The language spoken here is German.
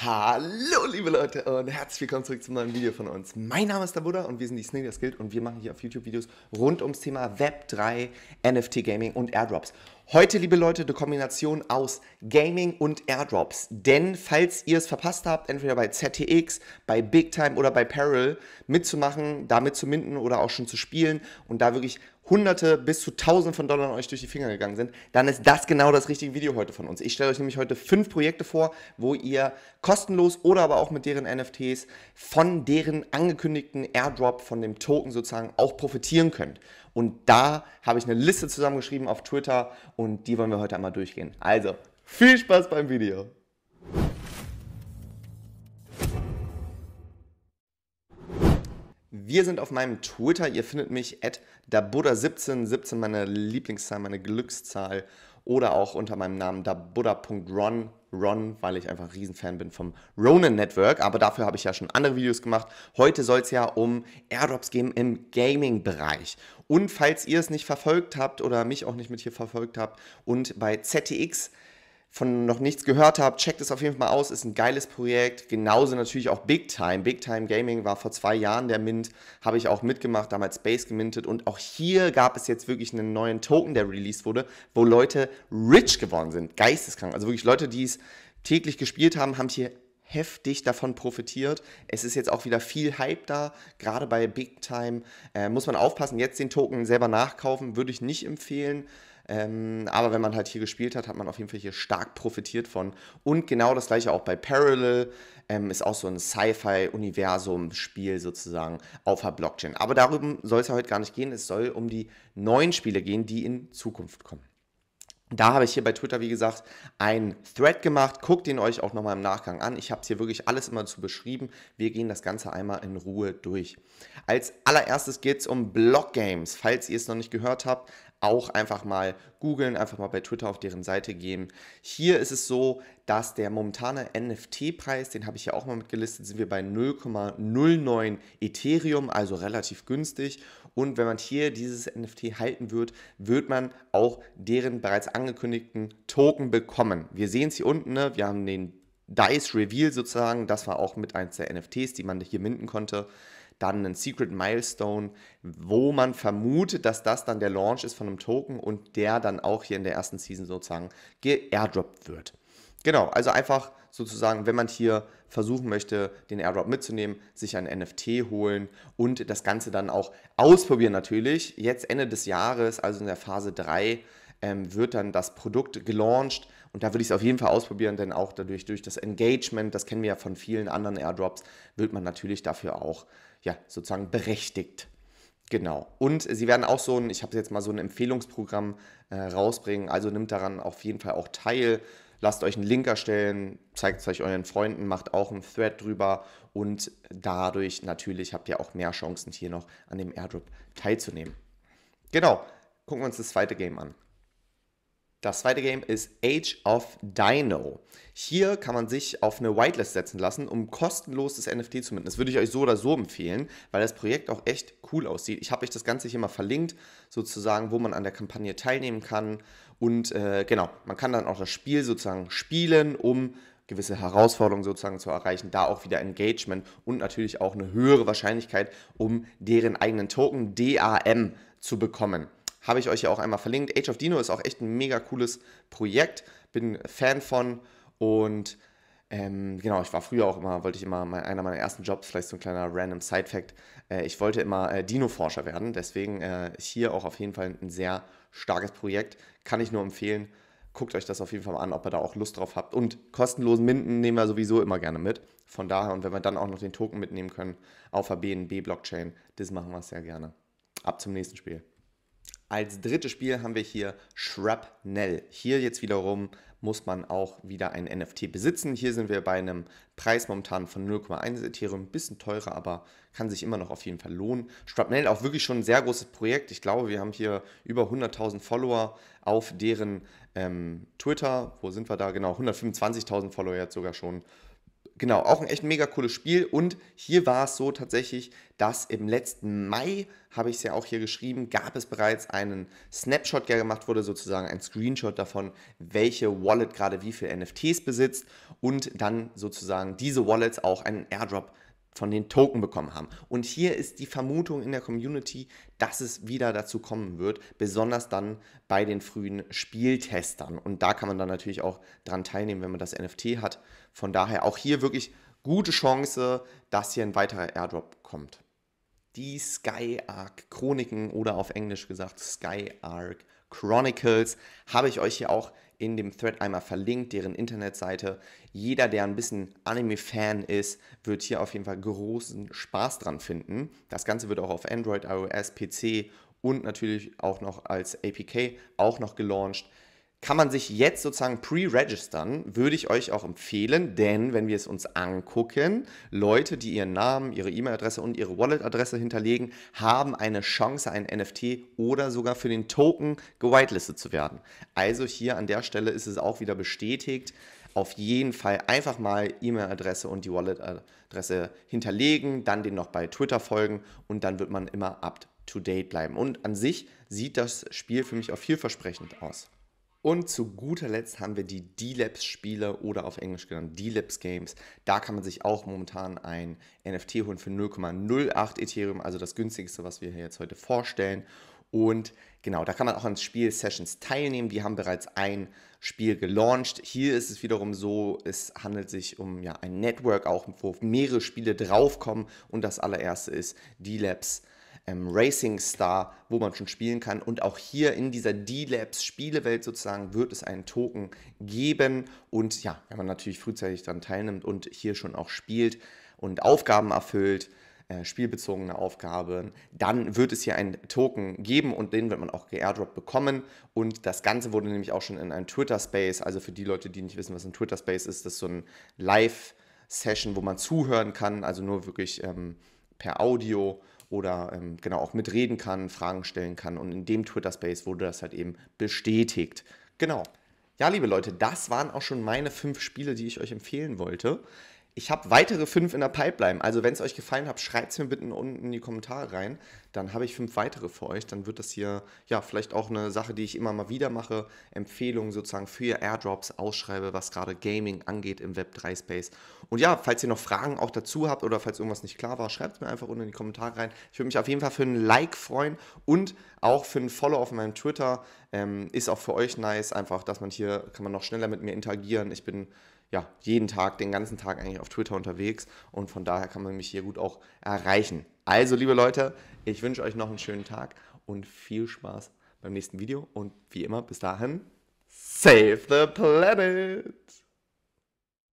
Hallo liebe Leute und herzlich willkommen zurück zum neuen Video von uns. Mein Name ist der Buddha und wir sind die Sneakers Guild und wir machen hier auf YouTube Videos rund ums Thema Web3, NFT Gaming und Airdrops. Heute, liebe Leute, eine Kombination aus Gaming und Airdrops. Denn falls ihr es verpasst habt, entweder bei ZTX, bei Big Time oder bei Peril mitzumachen, damit zu minden oder auch schon zu spielen und da wirklich Hunderte bis zu Tausende von Dollar euch durch die Finger gegangen sind, dann ist das genau das richtige Video heute von uns. Ich stelle euch nämlich heute fünf Projekte vor, wo ihr kostenlos oder aber auch mit deren NFTs von deren angekündigten Airdrop, von dem Token sozusagen auch profitieren könnt. Und da habe ich eine Liste zusammengeschrieben auf Twitter und die wollen wir heute einmal durchgehen. Also, viel Spaß beim Video! Wir sind auf meinem Twitter. Ihr findet mich at dabuddha17, 17 meine Lieblingszahl, meine Glückszahl. Oder auch unter meinem Namen dabuddha.ron, Ron, weil ich einfach ein Riesenfan bin vom Ronin Network. Aber dafür habe ich ja schon andere Videos gemacht. Heute soll es ja um Airdrops gehen im Gaming-Bereich. Und falls ihr es nicht verfolgt habt oder mich auch nicht mit hier verfolgt habt und bei ZTX von noch nichts gehört habt, checkt es auf jeden Fall mal aus, ist ein geiles Projekt. Genauso natürlich auch Big Time. Big Time Gaming war vor zwei Jahren der Mint, habe ich auch mitgemacht, damals Space gemintet und auch hier gab es jetzt wirklich einen neuen Token, der released wurde, wo Leute rich geworden sind, geisteskrank. Also wirklich Leute, die es täglich gespielt haben, haben hier heftig davon profitiert. Es ist jetzt auch wieder viel Hype da, gerade bei Big Time. Äh, muss man aufpassen, jetzt den Token selber nachkaufen, würde ich nicht empfehlen. Ähm, aber wenn man halt hier gespielt hat, hat man auf jeden Fall hier stark profitiert von. Und genau das gleiche auch bei Parallel. Ähm, ist auch so ein Sci-Fi-Universum-Spiel sozusagen auf der Blockchain. Aber darum soll es ja heute gar nicht gehen. Es soll um die neuen Spiele gehen, die in Zukunft kommen. Da habe ich hier bei Twitter, wie gesagt, einen Thread gemacht. Guckt ihn euch auch nochmal im Nachgang an. Ich habe es hier wirklich alles immer zu beschrieben. Wir gehen das Ganze einmal in Ruhe durch. Als allererstes geht es um Block Games. Falls ihr es noch nicht gehört habt, auch einfach mal googeln, einfach mal bei Twitter auf deren Seite gehen. Hier ist es so, dass der momentane NFT-Preis, den habe ich ja auch mal mitgelistet, sind wir bei 0,09 Ethereum, also relativ günstig. Und wenn man hier dieses NFT halten wird, wird man auch deren bereits angekündigten Token bekommen. Wir sehen es hier unten, ne? wir haben den DICE Reveal sozusagen, das war auch mit eins der NFTs, die man hier minden konnte dann einen Secret Milestone, wo man vermutet, dass das dann der Launch ist von einem Token und der dann auch hier in der ersten Season sozusagen geairdroppt wird. Genau, also einfach sozusagen, wenn man hier versuchen möchte, den Airdrop mitzunehmen, sich ein NFT holen und das Ganze dann auch ausprobieren natürlich. Jetzt Ende des Jahres, also in der Phase 3, ähm, wird dann das Produkt gelauncht. Und da würde ich es auf jeden Fall ausprobieren, denn auch dadurch, durch das Engagement, das kennen wir ja von vielen anderen Airdrops, wird man natürlich dafür auch ja, sozusagen berechtigt. Genau. Und sie werden auch so ein, ich habe jetzt mal so ein Empfehlungsprogramm äh, rausbringen, also nimmt daran auf jeden Fall auch teil. Lasst euch einen Link erstellen, zeigt es euch euren Freunden, macht auch einen Thread drüber und dadurch natürlich habt ihr auch mehr Chancen, hier noch an dem Airdrop teilzunehmen. Genau, gucken wir uns das zweite Game an. Das zweite Game ist Age of Dino. Hier kann man sich auf eine Whitelist setzen lassen, um kostenlos das NFT zu mitnehmen. Das würde ich euch so oder so empfehlen, weil das Projekt auch echt cool aussieht. Ich habe euch das Ganze hier mal verlinkt, sozusagen, wo man an der Kampagne teilnehmen kann. Und äh, genau, man kann dann auch das Spiel sozusagen spielen, um gewisse Herausforderungen sozusagen zu erreichen, da auch wieder Engagement und natürlich auch eine höhere Wahrscheinlichkeit, um deren eigenen Token DAM zu bekommen. Habe ich euch ja auch einmal verlinkt. Age of Dino ist auch echt ein mega cooles Projekt. Bin Fan von und ähm, genau, ich war früher auch immer, wollte ich immer, mein, einer meiner ersten Jobs, vielleicht so ein kleiner random Side-Fact, äh, ich wollte immer äh, Dino-Forscher werden. Deswegen äh, hier auch auf jeden Fall ein sehr starkes Projekt. Kann ich nur empfehlen. Guckt euch das auf jeden Fall mal an, ob ihr da auch Lust drauf habt. Und kostenlosen Minden nehmen wir sowieso immer gerne mit. Von daher, und wenn wir dann auch noch den Token mitnehmen können auf der BNB-Blockchain, das machen wir sehr gerne. Ab zum nächsten Spiel. Als drittes Spiel haben wir hier Shrapnel. Hier jetzt wiederum muss man auch wieder ein NFT besitzen. Hier sind wir bei einem Preis momentan von 0,1 Ethereum, ein bisschen teurer, aber kann sich immer noch auf jeden Fall lohnen. Shrapnel auch wirklich schon ein sehr großes Projekt. Ich glaube, wir haben hier über 100.000 Follower auf deren ähm, Twitter. Wo sind wir da? Genau, 125.000 Follower jetzt sogar schon genau, auch ein echt mega cooles Spiel. Und hier war es so tatsächlich, dass im letzten Mai, habe ich es ja auch hier geschrieben, gab es bereits einen Snapshot, der gemacht wurde, sozusagen ein Screenshot davon, welche Wallet gerade wie viele NFTs besitzt und dann sozusagen diese Wallets auch einen Airdrop von den Token bekommen haben. Und hier ist die Vermutung in der Community, dass es wieder dazu kommen wird, besonders dann bei den frühen Spieltestern. Und da kann man dann natürlich auch dran teilnehmen, wenn man das NFT hat. Von daher auch hier wirklich gute Chance, dass hier ein weiterer Airdrop kommt. Die Sky Arc Chroniken oder auf Englisch gesagt Sky Arc Chronicles habe ich euch hier auch in dem Thread einmal verlinkt, deren Internetseite. Jeder, der ein bisschen Anime-Fan ist, wird hier auf jeden Fall großen Spaß dran finden. Das Ganze wird auch auf Android, iOS, PC und natürlich auch noch als APK auch noch gelauncht kann man sich jetzt sozusagen pre-registern, würde ich euch auch empfehlen, denn wenn wir es uns angucken, Leute, die ihren Namen, ihre E-Mail-Adresse und ihre Wallet-Adresse hinterlegen, haben eine Chance, ein NFT oder sogar für den Token gewitelistet zu werden. Also hier an der Stelle ist es auch wieder bestätigt, auf jeden Fall einfach mal E-Mail-Adresse und die Wallet-Adresse hinterlegen, dann den noch bei Twitter folgen und dann wird man immer up to date bleiben. Und an sich sieht das Spiel für mich auch vielversprechend aus. Und zu guter Letzt haben wir die D-Labs-Spiele e oder auf Englisch genannt D-Labs-Games. E da kann man sich auch momentan ein NFT holen für 0,08 Ethereum, also das günstigste, was wir hier jetzt heute vorstellen. Und genau, da kann man auch an Spiel-Sessions teilnehmen. Die haben bereits ein Spiel gelauncht. Hier ist es wiederum so, es handelt sich um ja, ein Network, auch wo mehrere Spiele draufkommen. Und das allererste ist D-Labs. E ähm, Racing Star, wo man schon spielen kann. Und auch hier in dieser D-Labs Spielewelt sozusagen wird es einen Token geben. Und ja, wenn man natürlich frühzeitig daran teilnimmt und hier schon auch spielt und Aufgaben erfüllt, äh, spielbezogene Aufgaben, dann wird es hier einen Token geben und den wird man auch geairdrop bekommen. Und das Ganze wurde nämlich auch schon in einem Twitter-Space, also für die Leute, die nicht wissen, was ein Twitter-Space ist, das ist so ein Live- Session, wo man zuhören kann, also nur wirklich ähm, per Audio oder ähm, genau auch mitreden kann, Fragen stellen kann. Und in dem Twitter-Space wurde das halt eben bestätigt. Genau. Ja, liebe Leute, das waren auch schon meine fünf Spiele, die ich euch empfehlen wollte. Ich habe weitere fünf in der Pipeline. Also, wenn es euch gefallen hat, schreibt es mir bitte unten in die Kommentare rein. Dann habe ich fünf weitere für euch. Dann wird das hier ja vielleicht auch eine Sache, die ich immer mal wieder mache. Empfehlungen sozusagen für Airdrops ausschreibe, was gerade Gaming angeht im Web3-Space. Und ja, falls ihr noch Fragen auch dazu habt oder falls irgendwas nicht klar war, schreibt es mir einfach unten in die Kommentare rein. Ich würde mich auf jeden Fall für ein Like freuen und auch für ein Follow auf meinem Twitter. Ähm, ist auch für euch nice, einfach, dass man hier kann man noch schneller mit mir interagieren. Ich bin ja, jeden Tag, den ganzen Tag eigentlich auf Twitter unterwegs und von daher kann man mich hier gut auch erreichen. Also, liebe Leute, ich wünsche euch noch einen schönen Tag und viel Spaß beim nächsten Video und wie immer bis dahin, save the planet!